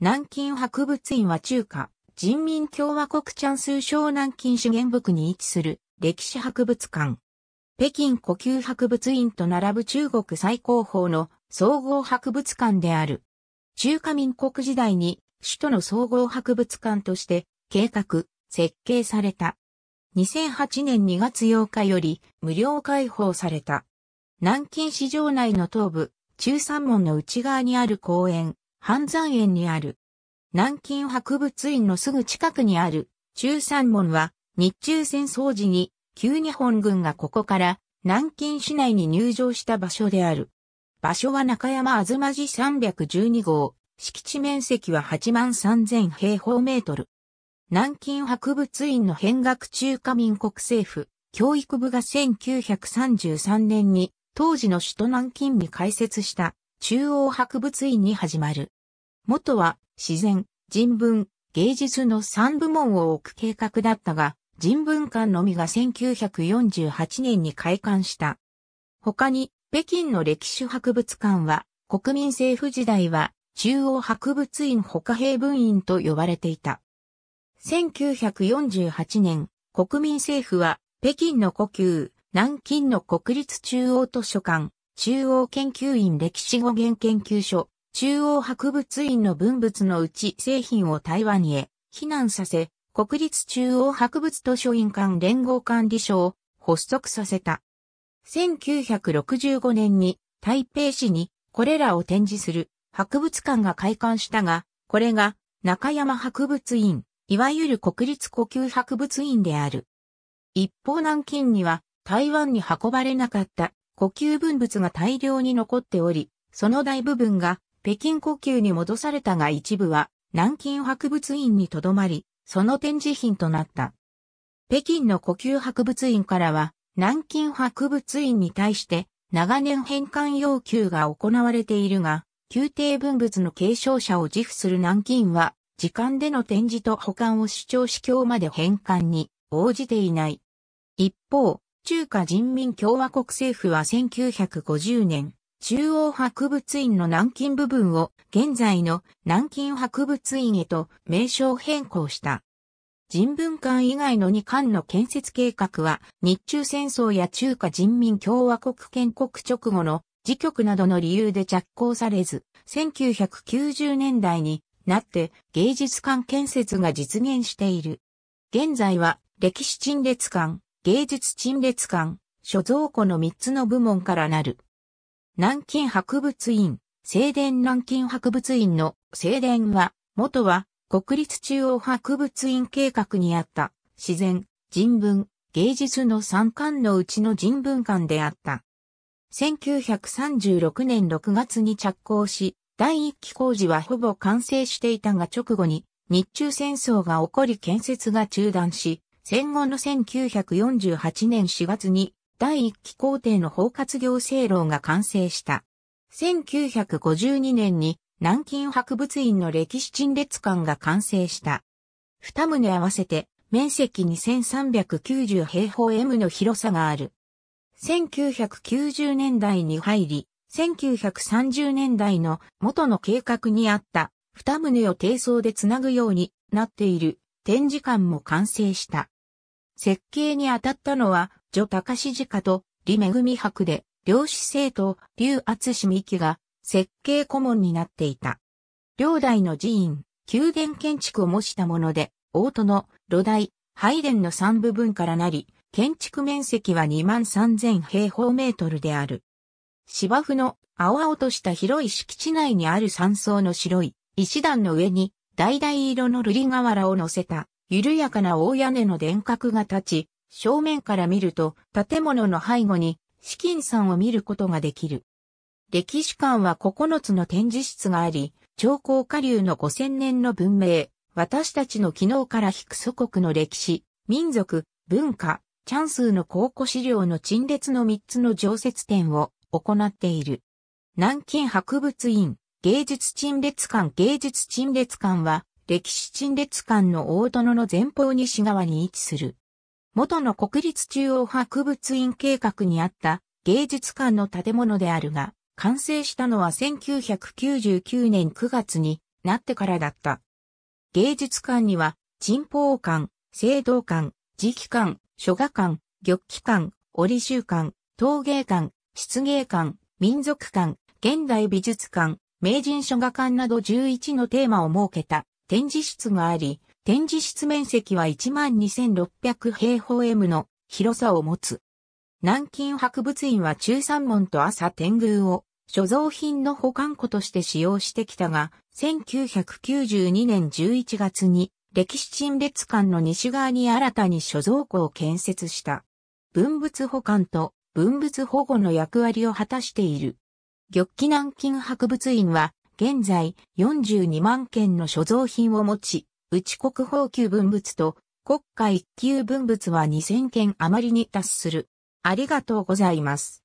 南京博物院は中華、人民共和国チャンス省南京源部北に位置する歴史博物館。北京呼吸博物院と並ぶ中国最高峰の総合博物館である。中華民国時代に首都の総合博物館として計画、設計された。2008年2月8日より無料開放された。南京市場内の東部、中山門の内側にある公園、半山園にある。南京博物院のすぐ近くにある中山門は日中戦争時に旧日本軍がここから南京市内に入場した場所である。場所は中山あずまじ312号、敷地面積は8万3000平方メートル。南京博物院の変額中華民国政府、教育部が1933年に当時の首都南京に開設した中央博物院に始まる。元は自然、人文、芸術の3部門を置く計画だったが、人文館のみが1948年に開館した。他に、北京の歴史博物館は、国民政府時代は、中央博物院他平文院と呼ばれていた。1948年、国民政府は、北京の故宮、南京の国立中央図書館、中央研究院歴史語源研究所、中央博物院の文物のうち製品を台湾へ避難させ、国立中央博物図書院館連合管理所を発足させた。1965年に台北市にこれらを展示する博物館が開館したが、これが中山博物院、いわゆる国立呼吸博物院である。一方南京には台湾に運ばれなかった呼吸分物が大量に残っており、その大部分が北京呼吸に戻されたが一部は南京博物院に留まり、その展示品となった。北京の呼吸博物院からは、南京博物院に対して長年返還要求が行われているが、宮廷文物の継承者を自負する南京は、時間での展示と保管を主張し今日まで返還に応じていない。一方、中華人民共和国政府は1950年、中央博物院の南京部分を現在の南京博物院へと名称変更した。人文館以外の2館の建設計画は日中戦争や中華人民共和国建国直後の時局などの理由で着工されず、1990年代になって芸術館建設が実現している。現在は歴史陳列館、芸術陳列館、所蔵庫の3つの部門からなる。南京博物院、正殿南京博物院の正殿は、元は国立中央博物院計画にあった自然、人文、芸術の三館のうちの人文館であった。1936年6月に着工し、第一期工事はほぼ完成していたが直後に日中戦争が起こり建設が中断し、戦後の1948年4月に第一期皇帝の包括行政論が完成した。1952年に南京博物院の歴史陳列館が完成した。二棟合わせて面積2390平方 M の広さがある。1990年代に入り、1930年代の元の計画にあった二棟を低層でつなぐようになっている展示館も完成した。設計に当たったのは、女高ジカと李恵博で、両師生ウ・劉厚シミキが設計顧問になっていた。両代の寺院、宮殿建築を模したもので、大戸の炉台、拝殿の3部分からなり、建築面積は2万3000平方メートルである。芝生の青々とした広い敷地内にある山荘の白い石段の上に、橙色の瑠璃瓦を乗せた緩やかな大屋根の電角が立ち、正面から見ると建物の背後に資金山を見ることができる。歴史館は9つの展示室があり、長江下流の5000年の文明、私たちの昨日から引く祖国の歴史、民族、文化、チャンスの考古資料の陳列の3つの常設展を行っている。南京博物院、芸術陳列館芸術陳列館は、歴史陳列館の大殿の前方西側に位置する。元の国立中央博物院計画にあった芸術館の建物であるが、完成したのは1999年9月になってからだった。芸術館には、陳法館、聖堂館、磁器館、書画館、玉器館、織集館、陶芸館、漆芸館、民族館、現代美術館、名人書画館など11のテーマを設けた展示室があり、展示室面積は12,600平方 M の広さを持つ。南京博物院は中山門と朝天宮を所蔵品の保管庫として使用してきたが、1992年11月に歴史陳列館の西側に新たに所蔵庫を建設した。文物保管と文物保護の役割を果たしている。玉器南京博物院は現在42万件の所蔵品を持ち、内国宝級文物と国家一級文物は2000件余りに達する。ありがとうございます。